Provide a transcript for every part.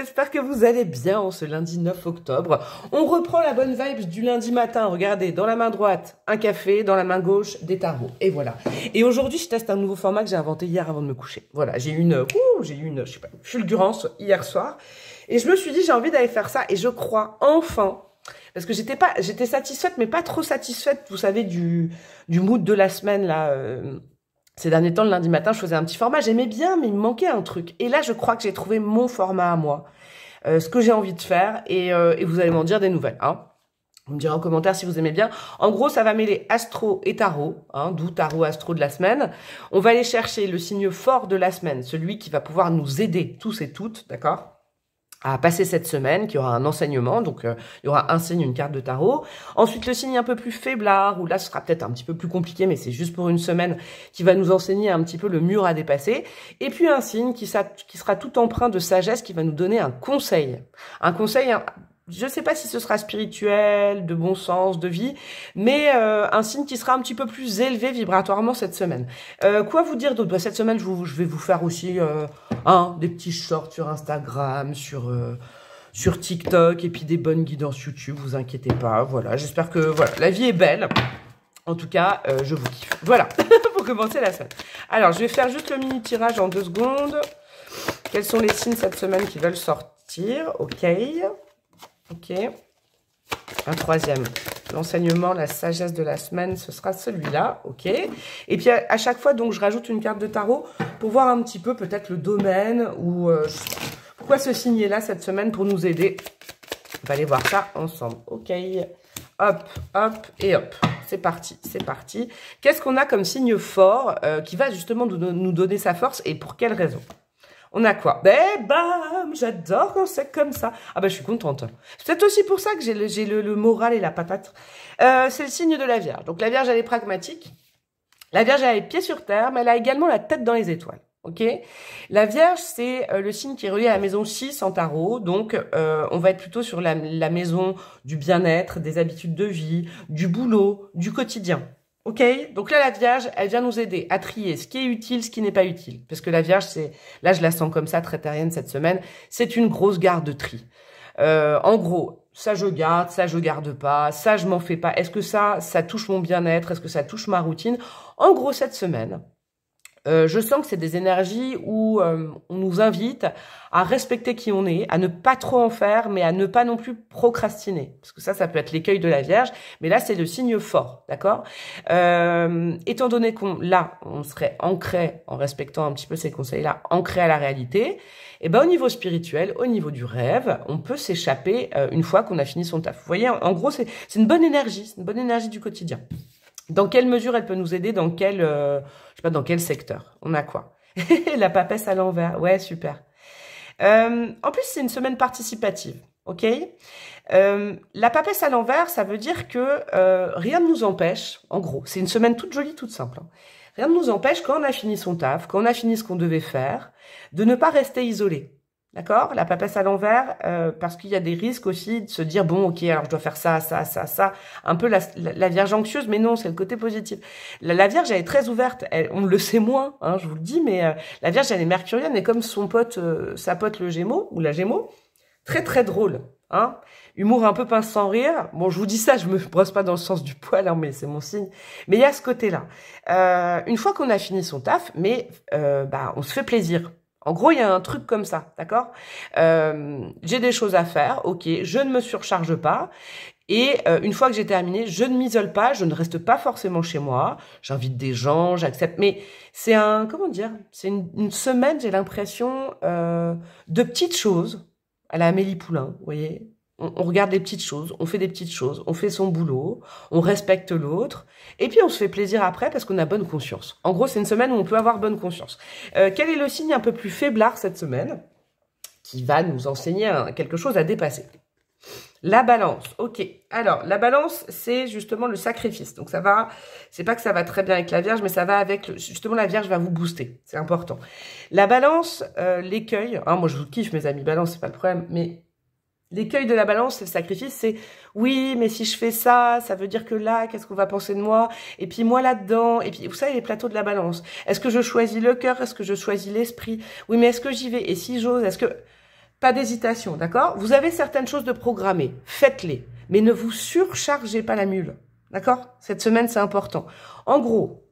j'espère que vous allez bien en ce lundi 9 octobre. On reprend la bonne vibe du lundi matin. Regardez, dans la main droite, un café, dans la main gauche, des tarots. Et voilà. Et aujourd'hui, je teste un nouveau format que j'ai inventé hier avant de me coucher. Voilà, j'ai eu une, j'ai eu une, fulgurance hier soir. Et je me suis dit, j'ai envie d'aller faire ça. Et je crois enfin parce que j'étais pas j'étais satisfaite mais pas trop satisfaite vous savez du du mood de la semaine là euh, ces derniers temps, le lundi matin, je faisais un petit format. J'aimais bien, mais il me manquait un truc. Et là, je crois que j'ai trouvé mon format à moi, euh, ce que j'ai envie de faire, euh, et, vous allez m'en dire des nouvelles. Hein. Vous me direz en commentaire si vous aimez bien. En gros, ça va mêler astro et tarot, hein, d'où tarot astro de la semaine. On va aller chercher le signe fort de la semaine, celui qui va pouvoir nous aider tous et toutes, d'accord à passer cette semaine, qui aura un enseignement, donc euh, il y aura un signe, une carte de tarot. Ensuite, le signe un peu plus faiblard, où là, ce sera peut-être un petit peu plus compliqué, mais c'est juste pour une semaine, qui va nous enseigner un petit peu le mur à dépasser. Et puis un signe qui, qui sera tout empreint de sagesse, qui va nous donner un conseil. Un conseil hein, je ne sais pas si ce sera spirituel, de bon sens, de vie, mais euh, un signe qui sera un petit peu plus élevé vibratoirement cette semaine. Euh, quoi vous dire d'autre bah, Cette semaine, je, vais vous faire aussi euh, des petits shorts sur Instagram, sur euh, sur TikTok, et puis des bonnes guidances YouTube. Vous inquiétez pas. Voilà, j'espère que voilà, la vie est belle. En tout cas, je vous kiffe. Voilà, pour commencer la semaine. Alors, je vais faire juste le mini tirage en deux secondes. Quels sont les signes cette semaine qui veulent sortir Ok. Ok. Un troisième. L'enseignement, la sagesse de la semaine, ce sera celui-là, ok Et puis à, chaque fois, donc, je rajoute une carte de tarot pour voir un petit peu peut-être le domaine ou euh, pourquoi ce signe-là est cette semaine pour nous aider. On va aller voir ça ensemble, ok Hop, hop et hop. C'est parti, c'est parti. Qu'est-ce qu'on a comme signe fort euh, qui va justement nous donner sa force et pour quelle raison on a quoi ben bam J'adore quand c'est comme ça. Ah ben, je suis contente. C'est peut-être aussi pour ça que j'ai le, moral et la patate. Euh, c'est le signe de la Vierge. Donc, la Vierge, elle est pragmatique. La Vierge, elle a les pieds sur terre, mais elle a également la tête dans les étoiles. Ok La Vierge, c'est euh, le signe qui est relié à la maison 6 en tarot. Donc, euh, on va être plutôt sur la, la maison du bien-être, des habitudes de vie, du boulot, du quotidien. Ok, donc là la Vierge, elle vient nous aider à trier ce qui est utile, ce qui n'est pas utile, parce que la Vierge, c'est là je la sens comme ça très terrienne cette semaine, c'est une grosse garde de tri. Euh, en gros, ça je garde, ça je garde pas, ça je m'en fais pas. Est-ce que ça, ça touche mon bien-être Est-ce que ça touche ma routine En gros cette semaine, euh, je sens que c'est des énergies où euh, on nous invite à respecter qui on est, à ne pas trop en faire, mais à ne pas non plus procrastiner. Parce que ça, ça peut être l'écueil de la Vierge, mais là, c'est le signe fort, d'accord euh, Étant donné qu'on, là, on serait ancré, en respectant un petit peu ces conseils-là, ancré à la réalité, et eh ben au niveau spirituel, au niveau du rêve, on peut s'échapper une fois qu'on a fini son taf. Vous voyez, en, en gros, c'est une bonne énergie, c'est une bonne énergie du quotidien. Dans quelle mesure elle peut nous aider Dans quel, euh, je sais pas, dans quel secteur On a quoi La papesse à l'envers. Ouais, super. Euh, en plus, c'est une semaine participative. Ok euh, La papesse à l'envers, ça veut dire que rien ne nous empêche. En gros, c'est une semaine toute jolie, toute simple. Hein. Rien ne nous empêche quand on a fini son taf, quand on a fini ce qu'on devait faire, de ne pas rester isolé. D'accord La papesse à l'envers, euh, parce qu'il y a des risques aussi de se dire, bon, ok, alors je dois faire ça, ça, ça, ça. Un peu la, vierge anxieuse, mais non, c'est le côté positif. La, vierge, elle est très ouverte. on le sait moins, hein, je vous le dis, mais euh, la vierge, elle est mercurienne, et comme son pote, euh, sa pote le gémeau, ou la gémeau, très, très drôle. Hein Humour un peu pince sans rire. Bon, je vous dis ça, je me brosse pas dans le sens du poil, hein, mais c'est mon signe. Mais il y a ce côté-là. une fois qu'on a fini son taf, mais bah, on se fait plaisir. En gros, il y a un truc comme ça, d'accord euh, J'ai des choses à faire, ok, je ne me surcharge pas. Et euh, une fois que j'ai terminé, je ne m'isole pas, je ne reste pas forcément chez moi. J'invite des gens, j'accepte. Mais c'est un, comment dire C'est une, semaine, j'ai l'impression, euh, de petites choses à la Amélie Poulain, vous voyez on, regarde les petites choses, on fait des petites choses, on fait son boulot, on respecte l'autre, et puis on se fait plaisir après parce qu'on a bonne conscience. En gros, c'est une semaine où on peut avoir bonne conscience. Euh, quel est le signe un peu plus faiblard cette semaine qui va nous enseigner quelque chose à dépasser la balance, ok. Alors, la balance, c'est justement le sacrifice. Donc, ça va, c'est pas que ça va très bien avec la Vierge, mais ça va avec, justement, la Vierge va vous booster. C'est important. La balance, euh, l'écueil, hein, moi je vous kiffe mes amis balance, c'est pas le problème, mais L'écueil de la balance, le sacrifice, c'est oui, mais si je fais ça, ça veut dire que là, qu'est-ce qu'on va penser de moi Et puis moi là-dedans, et puis vous savez les plateaux de la balance. Est-ce que je choisis le cœur Est-ce que je choisis l'esprit Oui, mais est-ce que j'y vais Et si j'ose Est-ce que pas d'hésitation, d'accord Vous avez certaines choses de programmer, faites-les, mais ne vous surchargez pas la mule, d'accord Cette semaine, c'est important. En gros,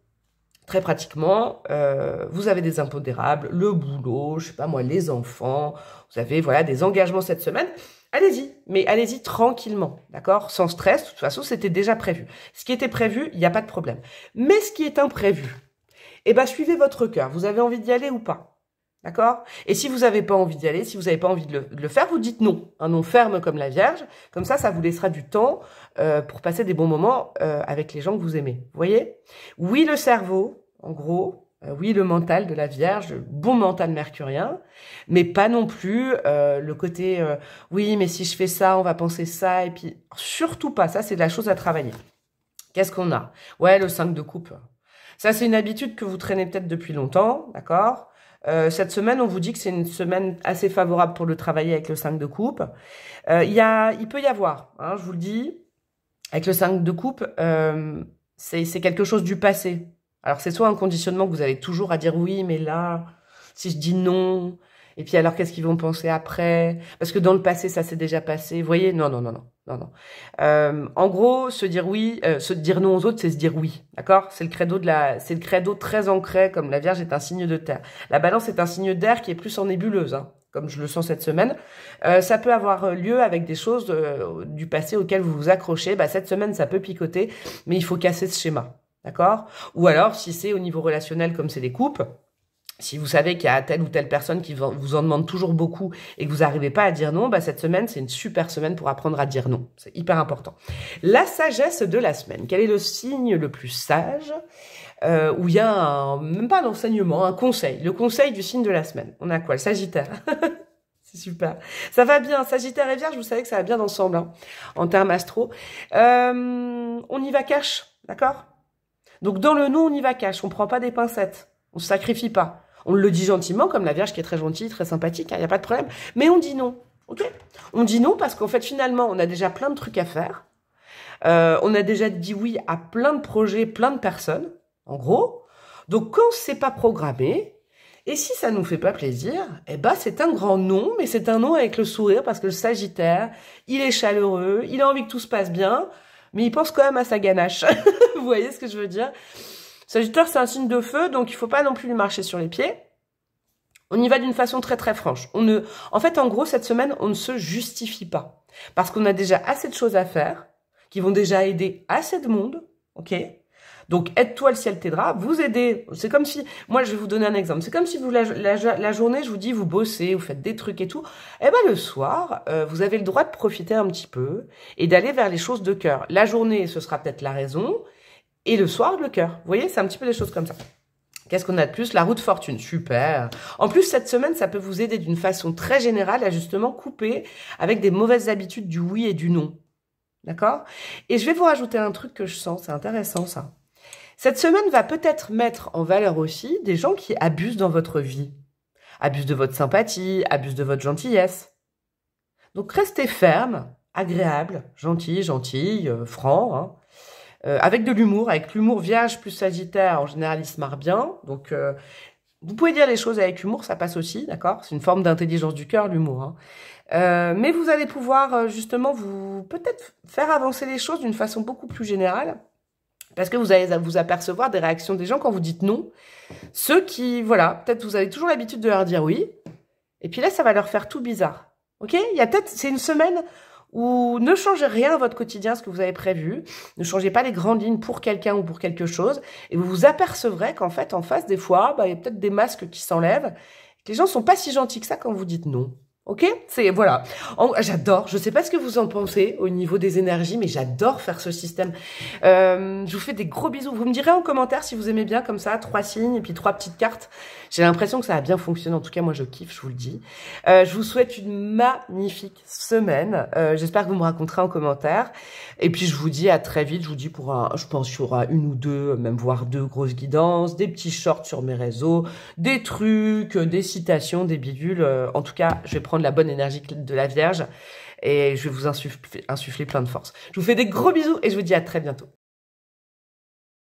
très pratiquement, euh, vous avez des impondérables, le boulot, je sais pas moi, les enfants, vous avez voilà des engagements cette semaine. Allez-y, mais allez-y tranquillement, d'accord Sans stress, de toute façon, c'était déjà prévu. Ce qui était prévu, il n'y a pas de problème. Mais ce qui est imprévu, eh ben, suivez votre cœur. Vous avez envie d'y aller ou pas D'accord Et si vous n'avez pas envie d'y aller, si vous n'avez pas envie de le, faire, vous dites non. Un non ferme comme la Vierge. Comme ça, ça vous laissera du temps euh, pour passer des bons moments euh, avec les gens que vous aimez. Vous voyez Oui, le cerveau, en gros. Euh, oui, le mental de la Vierge, bon mental mercurien, mais pas non plus le côté oui, mais si je fais ça, on va penser ça, et puis surtout pas, ça c'est de la chose à travailler. Qu'est-ce qu'on a Ouais, le 5 de coupe. Ça c'est une habitude que vous traînez peut-être depuis longtemps, d'accord euh, cette semaine, on vous dit que c'est une semaine assez favorable pour le travailler avec le 5 de coupe. Euh, y a, il peut y avoir, hein, je vous le dis, avec le 5 de coupe, euh, c'est quelque chose du passé. Alors c'est soit un conditionnement que vous avez toujours à dire oui, mais là, si je dis non, et puis alors qu'est-ce qu'ils vont penser après Parce que dans le passé, ça s'est déjà passé. Vous voyez, non, non, non, non non, euh, en gros, se dire oui, euh, se dire non aux autres, c'est se dire oui, d'accord C'est le credo de la, c'est le credo très ancré, comme la Vierge est un signe de terre. La Balance est un signe d'air qui est plus en nébuleuse, hein, comme je le sens cette semaine. Euh, ça peut avoir lieu avec des choses du passé auxquelles vous vous accrochez. Bah, cette semaine, ça peut picoter, mais il faut casser ce schéma, d'accord Ou alors, si c'est au niveau relationnel, comme c'est des coupes, si vous savez qu'il y a telle ou telle personne qui vous en demande toujours beaucoup et que vous n'arrivez pas à dire non, bah cette semaine, c'est une super semaine pour apprendre à dire non. C'est hyper important. La sagesse de la semaine. Quel est le signe le plus sage euh, où il y a même pas un enseignement, un conseil. Le conseil du signe de la semaine. On a quoi Le Sagittaire. c'est super. Ça va bien. Sagittaire et Vierge, vous savez que ça va bien ensemble hein, en termes astro. Euh, on y va cash, d'accord Donc dans le nous, on y va cash. On prend pas des pincettes. On se sacrifie pas. On le dit gentiment, comme la Vierge qui est très gentille, très sympathique, il hein, n'y a pas de problème. Mais on dit non. ok on dit non parce qu'en fait, finalement, on a déjà plein de trucs à faire. Euh, on a déjà dit oui à plein de projets, plein de personnes, en gros. Donc, quand c'est pas programmé, et si ça nous fait pas plaisir, eh ben c'est un grand non, mais c'est un non avec le sourire parce que le Sagittaire, il est chaleureux, il a envie que tout se passe bien, mais il pense quand même à sa ganache. Vous voyez ce que je veux dire c'est un signe de feu, donc il ne faut pas non plus lui marcher sur les pieds. On y va d'une façon très très franche. On ne, en fait, en gros, cette semaine, on ne se justifie pas. Parce qu'on a déjà assez de choses à faire, qui vont déjà aider assez de monde, ok? Donc, aide-toi, le ciel t'aidera. Vous aidez. C'est comme si, moi, je vais vous donner un exemple. C'est comme si vous, la, journée, je vous dis, vous bossez, vous faites des trucs et tout. Eh ben, le soir, euh, vous avez le droit de profiter un petit peu et d'aller vers les choses de cœur. La journée, ce sera peut-être la raison et le soir, le cœur. Vous voyez, c'est un petit peu des choses comme ça. Qu'est-ce qu'on a de plus La roue de fortune, super. En plus, cette semaine, ça peut vous aider d'une façon très générale à justement couper avec des mauvaises habitudes du oui et du non. D'accord Et je vais vous rajouter un truc que je sens, c'est intéressant ça. Cette semaine va peut-être mettre en valeur aussi des gens qui abusent dans votre vie. Abusent de votre sympathie, abusent de votre gentillesse. Donc restez ferme, agréable, gentil, gentille, francs. Euh, franc. Hein. Euh, avec de l'humour, avec l'humour vierge plus sagittaire, en général, il se marre bien. Donc, euh, vous pouvez dire les choses avec humour, ça passe aussi, d'accord C'est une forme d'intelligence du cœur, l'humour. Hein. Euh, mais vous allez pouvoir justement vous peut-être faire avancer les choses d'une façon beaucoup plus générale, parce que vous allez vous apercevoir des réactions des gens quand vous dites non. Ceux qui, voilà, peut-être vous avez toujours l'habitude de leur dire oui, et puis là, ça va leur faire tout bizarre. Ok Il y a peut-être, c'est une semaine ou ne changez rien à votre quotidien, ce que vous avez prévu, ne changez pas les grandes lignes pour quelqu'un ou pour quelque chose, et vous vous apercevrez qu'en fait, en face, des fois, bah, il y a peut-être des masques qui s'enlèvent, les gens sont pas si gentils que ça quand vous dites non. Ok C'est voilà. J'adore. Je sais pas ce que vous en pensez au niveau des énergies, mais j'adore faire ce système. Euh, je vous fais des gros bisous. Vous me direz en commentaire si vous aimez bien comme ça trois signes et puis trois petites cartes. J'ai l'impression que ça a bien fonctionné. En tout cas, moi, je kiffe. Je vous le dis. Euh, je vous souhaite une magnifique semaine. Euh, J'espère que vous me raconterez en commentaire. Et puis, je vous dis à très vite. Je vous dis pour un. Je pense qu'il y aura une ou deux, même voire deux grosses guidances, des petits shorts sur mes réseaux, des trucs, des citations, des bidules. Euh, en tout cas, je vais prendre la bonne énergie de la Vierge et je vais vous insuffler plein de force. Je vous fais des gros bisous et je vous dis à très bientôt.